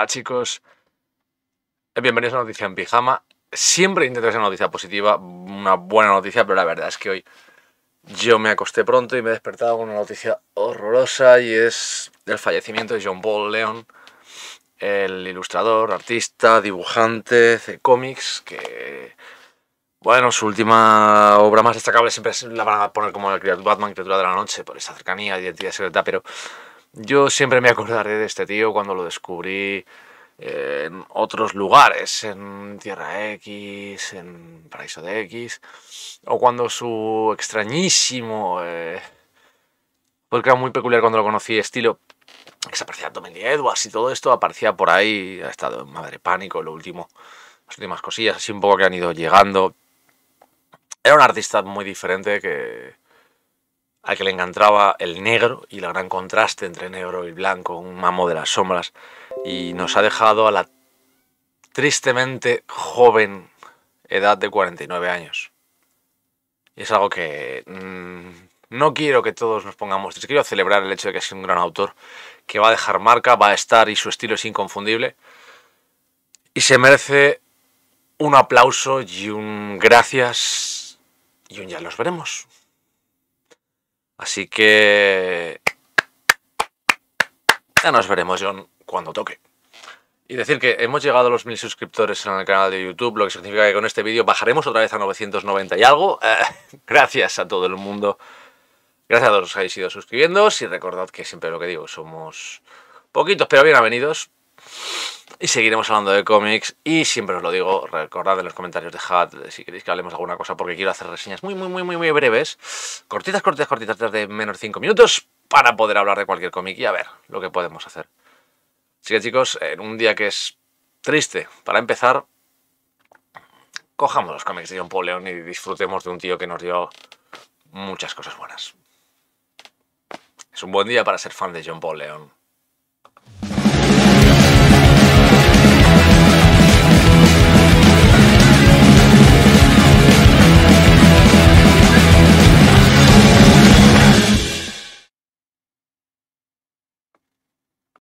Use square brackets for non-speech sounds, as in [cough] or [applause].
Hola chicos, eh, bienvenidos a Noticia en Pijama. Siempre intento hacer una noticia positiva, una buena noticia, pero la verdad es que hoy yo me acosté pronto y me he despertado con una noticia horrorosa y es el fallecimiento de John Paul Leon, el ilustrador, artista, dibujante de cómics, que bueno, su última obra más destacable siempre la van a poner como el Batman, criatura de la noche, por esa cercanía, identidad secreta, pero yo siempre me acordaré de este tío cuando lo descubrí en otros lugares, en Tierra X, en Paraíso de X, o cuando su extrañísimo, eh, porque era muy peculiar cuando lo conocí, estilo, que se aparecía Edwards y todo esto, aparecía por ahí, ha estado en Madre Pánico, lo último, las últimas cosillas, así un poco que han ido llegando. Era un artista muy diferente que al que le encantaba el negro y el gran contraste entre negro y blanco, un mamo de las sombras, y nos ha dejado a la tristemente joven edad de 49 años. Y es algo que mm, no quiero que todos nos pongamos tristes, quiero celebrar el hecho de que es un gran autor, que va a dejar marca, va a estar y su estilo es inconfundible, y se merece un aplauso y un gracias y un ya los veremos. Así que... Ya nos veremos, John, cuando toque. Y decir que hemos llegado a los mil suscriptores en el canal de YouTube, lo que significa que con este vídeo bajaremos otra vez a 990 y algo. Eh, [laughs] gracias a todo el mundo. Gracias a todos los que habéis ido suscribiendo. Y recordad que siempre lo que digo, somos poquitos pero bienvenidos. Y seguiremos hablando de cómics. Y siempre os lo digo, recordad en los comentarios, dejad si queréis que hablemos alguna cosa, porque quiero hacer reseñas muy, muy, muy, muy, muy breves. Cortitas, cortitas, cortitas, de menos de 5 minutos, para poder hablar de cualquier cómic y a ver lo que podemos hacer. Así que chicos, en un día que es triste, para empezar, cojamos los cómics de John Paul León y disfrutemos de un tío que nos dio muchas cosas buenas. Es un buen día para ser fan de John Paul León.